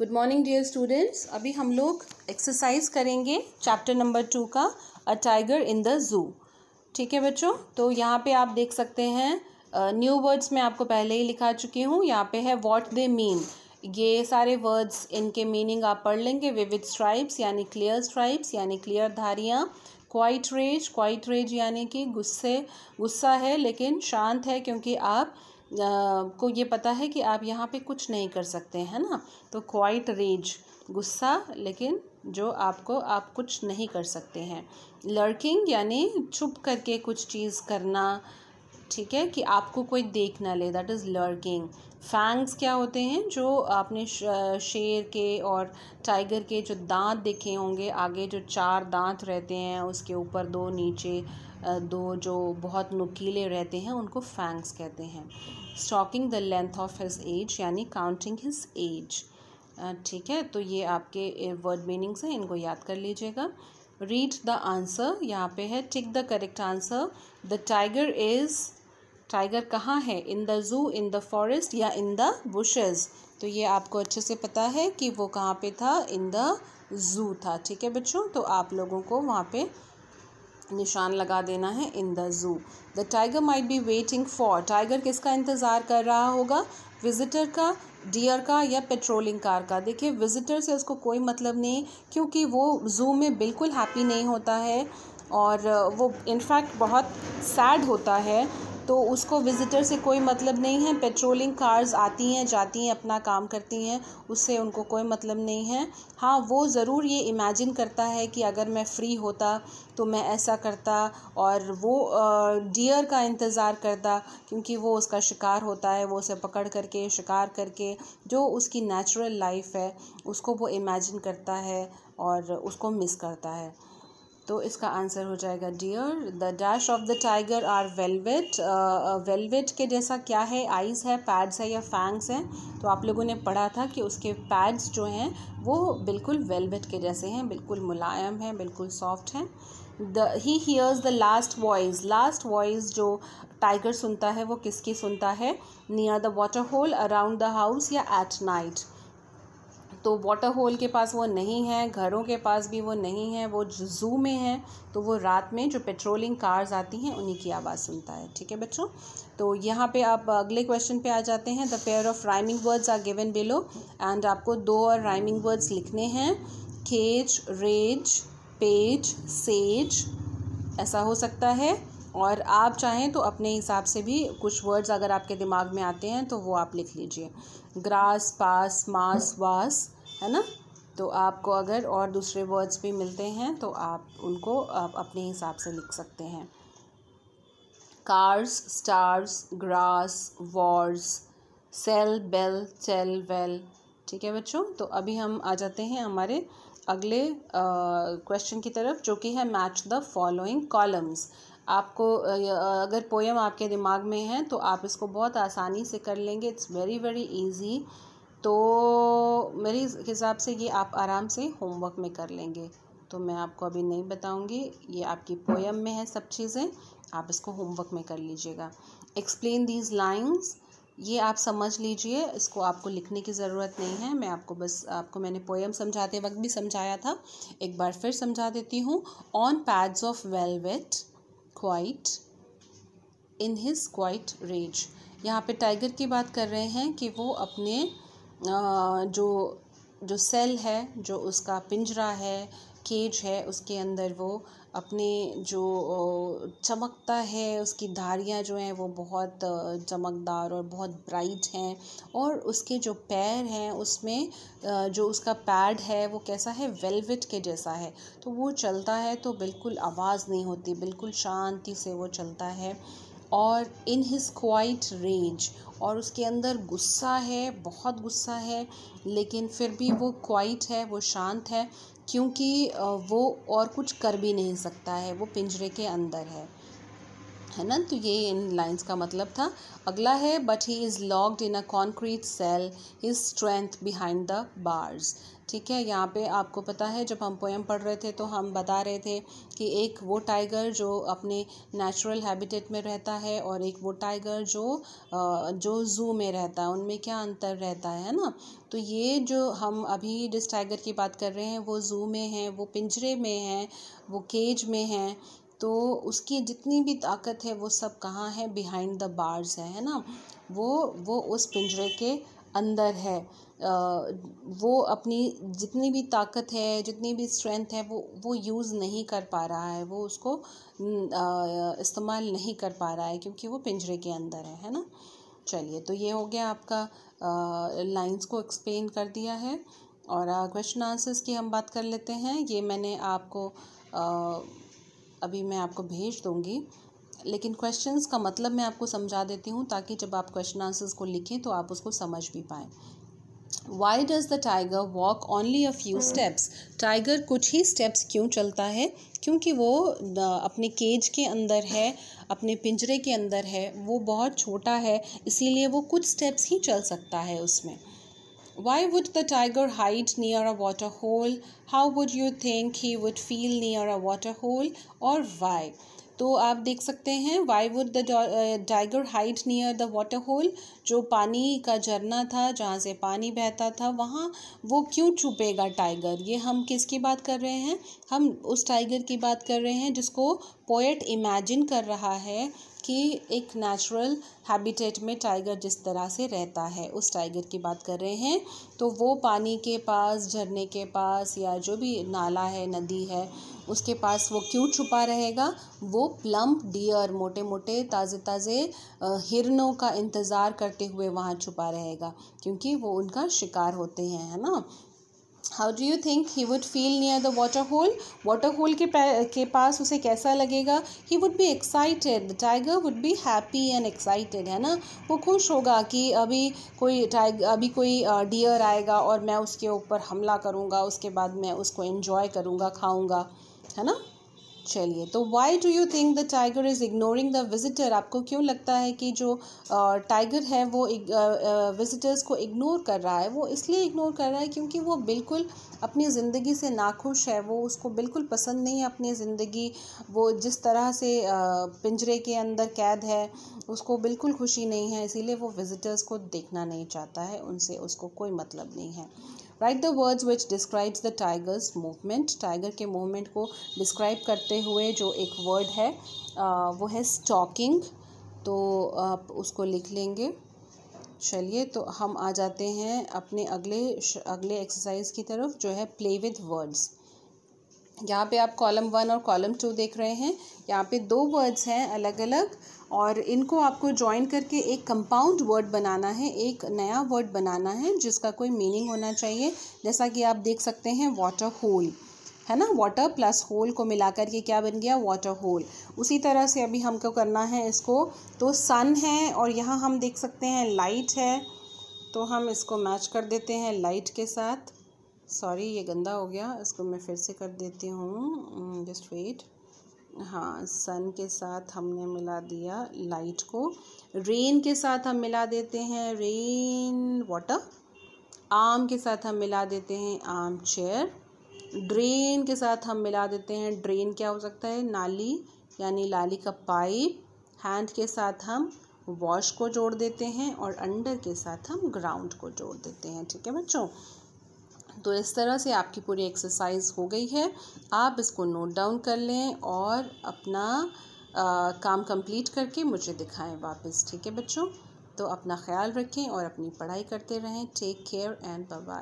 Good morning dear students अभी हम लोग एक्सरसाइज करेंगे चैप्टर नंबर टू का a tiger in the zoo ठीक है बच्चों तो यहाँ पे आप देख सकते हैं न्यू uh, वर्ड्स मैं आपको पहले ही लिखा चुकी हूँ यहाँ पे है व्हाट दे मीन ये सारे वर्ड्स इनके मीनिंग आप पढ़ लेंगे विविध स्ट्राइप्स यानी क्लियर स्ट्राइप्स यानी क्लियर धारियाँ क्वाइट रेज क्वाइट रेज यानी कि गुस्से गुस्सा है लेकिन शांत है क्योंकि आप को ये पता है कि आप यहाँ पे कुछ नहीं कर सकते हैं ना तो क्वाइट रेज गुस्सा लेकिन जो आपको आप कुछ नहीं कर सकते हैं लर्किंग यानी छुप करके कुछ चीज़ करना ठीक है कि आपको कोई देख ना ले दैट इज़ लर्किंग फैंग्स क्या होते हैं जो आपने शेर के और टाइगर के जो दांत देखे होंगे आगे जो चार दांत रहते हैं उसके ऊपर दो नीचे दो जो बहुत नुकीले रहते हैं उनको फैंग्स कहते हैं stalking the length of his age यानी काउंटिंग हिज एज ठीक है तो ये आपके वर्ड मीनिंग्स हैं इनको याद कर लीजिएगा रीड द आंसर यहाँ पे है tick the correct answer the tiger is tiger कहाँ है in the zoo in the forest या इन द बुशेज़ तो ये आपको अच्छे से पता है कि वो कहाँ पे था इन द ज़ू था ठीक है बच्चों तो आप लोगों को वहाँ पे निशान लगा देना है in the zoo the tiger might be waiting for tiger किसका इंतज़ार कर रहा होगा विजिटर का डियर का या पेट्रोलिंग कार का देखिए विजिटर से उसको कोई मतलब नहीं क्योंकि वो ज़ू में बिल्कुल हैप्पी नहीं होता है और वो इनफैक्ट बहुत सैड होता है तो उसको विज़िटर से कोई मतलब नहीं है पेट्रोलिंग कार्स आती हैं जाती हैं अपना काम करती हैं उससे उनको कोई मतलब नहीं है हाँ वो ज़रूर ये इमेजिन करता है कि अगर मैं फ्री होता तो मैं ऐसा करता और वो डियर का इंतज़ार करता क्योंकि वो उसका शिकार होता है वो उसे पकड़ करके शिकार करके जो उसकी नेचुरल लाइफ है उसको वो इमेजिन करता है और उसको मिस करता है तो इसका आंसर हो जाएगा dear the dash of the tiger are velvet velvet के जैसा क्या है आइज़ है पैड्स है या फैंग्स हैं तो आप लोगों ने पढ़ा था कि उसके पैड्स जो हैं वो बिल्कुल वेलवेट के जैसे हैं बिल्कुल मुलायम हैं बिल्कुल सॉफ्ट हैं the he hears the last voice last voice जो टाइगर सुनता है वो किसकी सुनता है near the water hole around the house or at night तो वाटर होल के पास वो नहीं है घरों के पास भी वो नहीं है वो जू में है तो वो रात में जो पेट्रोलिंग कार्स आती हैं उन्हीं की आवाज़ सुनता है ठीक है बच्चों तो यहाँ पे आप अगले क्वेश्चन पे आ जाते हैं the pair of rhyming words are given below and आपको दो और राइमिंग वर्ड्स लिखने हैं खेज रेज पेज सेज ऐसा हो सकता है और आप चाहें तो अपने हिसाब से भी कुछ वर्ड्स अगर आपके दिमाग में आते हैं तो वो आप लिख लीजिए ग्रास पास मास वास है ना तो आपको अगर और दूसरे वर्ड्स भी मिलते हैं तो आप उनको आप अपने हिसाब से लिख सकते हैं cars stars grass wars cell bell shell well ठीक है बच्चों तो अभी हम आ जाते हैं हमारे अगले क्वेश्चन की तरफ जो कि है मैच द फॉलोइंग कॉलम्स आपको अगर पोएम आपके दिमाग में है तो आप इसको बहुत आसानी से कर लेंगे इट्स वेरी वेरी ईजी तो मेरे हिसाब से ये आप आराम से होमवर्क में कर लेंगे तो मैं आपको अभी नहीं बताऊंगी ये आपकी पोएम में है सब चीज़ें आप इसको होमवर्क में कर लीजिएगा एक्सप्लेन दीज लाइन्स ये आप समझ लीजिए इसको आपको लिखने की ज़रूरत नहीं है मैं आपको बस आपको मैंने पोएम समझाते वक्त भी समझाया था एक बार फिर समझा देती हूँ on pads of velvet quiet in his quiet rage यहाँ पे टाइगर की बात कर रहे हैं कि वो अपने जो जो सेल है जो उसका पिंजरा है केज है उसके अंदर वो अपने जो चमकता है उसकी धारियाँ जो हैं वो बहुत चमकदार और बहुत ब्राइट हैं और उसके जो पैर हैं उसमें जो उसका पैड है वो कैसा है वेलवेट के जैसा है तो वो चलता है तो बिल्कुल आवाज़ नहीं होती बिल्कुल शांति से वो चलता है और इन हिज़ क्वाइट रेंज और उसके अंदर गुस्सा है बहुत गुस्सा है लेकिन फिर भी वो क्वाइट है वो शांत है क्योंकि वो और कुछ कर भी नहीं सकता है वो पिंजरे के अंदर है है ना तो ये इन लाइंस का मतलब था अगला है but he is locked in a concrete cell his strength behind the bars ठीक है यहाँ पे आपको पता है जब हम पोएम पढ़ रहे थे तो हम बता रहे थे कि एक वो टाइगर जो अपने नेचुरल हैबिटेट में रहता है और एक वो टाइगर जो जो जू में रहता है उनमें क्या अंतर रहता है ना तो ये जो हम अभी जिस टाइगर की बात कर रहे हैं वो जू में है वो पिंजरे में है वो केज में है तो उसकी जितनी भी ताकत है वो सब कहाँ है बिहाइंड द बार्स है है ना वो वो उस पिंजरे के अंदर है वो अपनी जितनी भी ताकत है जितनी भी स्ट्रेंथ है वो वो यूज़ नहीं कर पा रहा है वो उसको इस्तेमाल नहीं कर पा रहा है क्योंकि वो पिंजरे के अंदर है है ना चलिए तो ये हो गया आपका लाइंस को एक्सप्लेन कर दिया है और क्वेश्चन आंसर्स की हम बात कर लेते हैं ये मैंने आपको आ, अभी मैं आपको भेज दूँगी लेकिन क्वेश्चंस का मतलब मैं आपको समझा देती हूँ ताकि जब आप क्वेश्चन आंसर्स को लिखें तो आप उसको समझ भी पाएँ why does the tiger walk only a few steps tiger कुछ ही स्टेप्स क्यों चलता है क्योंकि वो अपने केज के अंदर है अपने पिंजरे के अंदर है वो बहुत छोटा है इसीलिए वो कुछ स्टेप्स ही चल सकता है उसमें Why would the tiger hide near a water hole? How would you think he would feel near a water hole? Or why? तो आप देख सकते हैं why would the tiger hide near the water hole जो पानी का झरना था जहाँ से पानी बहता था वहाँ वो क्यों छुपेगा टाइगर ये हम किसकी बात कर रहे हैं हम उस टाइगर की बात कर रहे हैं जिसको पोएट इमेजिन कर रहा है कि एक नेचुरल हैबिटेट में टाइगर जिस तरह से रहता है उस टाइगर की बात कर रहे हैं तो वो पानी के पास झरने के पास या जो भी नाला है नदी है उसके पास वो क्यों छुपा रहेगा वो प्लम्प डियर मोटे मोटे ताज़े ताज़े हिरनों का इंतज़ार करते हुए वहाँ छुपा रहेगा क्योंकि वो उनका शिकार होते हैं है ना how do you think he would feel near the water hole water hole के के पास उसे कैसा लगेगा he would be excited the tiger would be happy and excited है ना वो खुश होगा कि अभी कोई टाइग अभी कोई डियर आएगा और मैं उसके ऊपर हमला करूँगा उसके बाद मैं उसको इन्जॉय करूँगा खाऊँगा है ना चलिए तो why do you think the tiger is ignoring the visitor आपको क्यों लगता है कि जो टाइगर है वो विजिटर्स को इग्नोर कर रहा है वो इसलिए इग्नोर कर रहा है क्योंकि वो बिल्कुल अपनी ज़िंदगी से नाखुश है वो उसको बिल्कुल पसंद नहीं है अपनी ज़िंदगी वो जिस तरह से पिंजरे के अंदर कैद है उसको बिल्कुल खुशी नहीं है इसीलिए वो विज़िटर्स को देखना नहीं चाहता है उनसे उसको कोई मतलब नहीं है right the words which describes the tiger's movement tiger के मूवमेंट को डिस्क्राइब करते हुए जो एक वर्ड है वो है स्टॉकिंग तो आप उसको लिख लेंगे चलिए तो हम आ जाते हैं अपने अगले अगले एक्सरसाइज की तरफ जो है प्ले विद वर्ड्स यहाँ पे आप कॉलम वन और कॉलम टू देख रहे हैं यहाँ पे दो वर्ड्स हैं अलग अलग और इनको आपको ज्वाइन करके एक कंपाउंड वर्ड बनाना है एक नया वर्ड बनाना है जिसका कोई मीनिंग होना चाहिए जैसा कि आप देख सकते हैं वाटर होल है ना वाटर प्लस होल को मिलाकर के क्या बन गया वाटर होल उसी तरह से अभी हमको करना है इसको तो सन है और यहाँ हम देख सकते हैं लाइट है तो हम इसको मैच कर देते हैं लाइट के साथ सॉरी ये गंदा हो गया इसको मैं फिर से कर देती हूँ जस्ट mm, वेट हाँ सन के साथ हमने मिला दिया लाइट को रेन के साथ हम मिला देते हैं रेन वाटर आम के साथ हम मिला देते हैं आम चेयर ड्रेन के साथ हम मिला देते हैं ड्रेन क्या हो सकता है नाली यानी लाली का पाइप हैंड के साथ हम वॉश को जोड़ देते हैं और अंडर के साथ हम ग्राउंड को जोड़ देते हैं ठीक है बच्चों तो इस तरह से आपकी पूरी एक्सरसाइज हो गई है आप इसको नोट डाउन कर लें और अपना आ, काम कंप्लीट करके मुझे दिखाएं वापस ठीक है बच्चों तो अपना ख्याल रखें और अपनी पढ़ाई करते रहें टेक केयर एंड बाय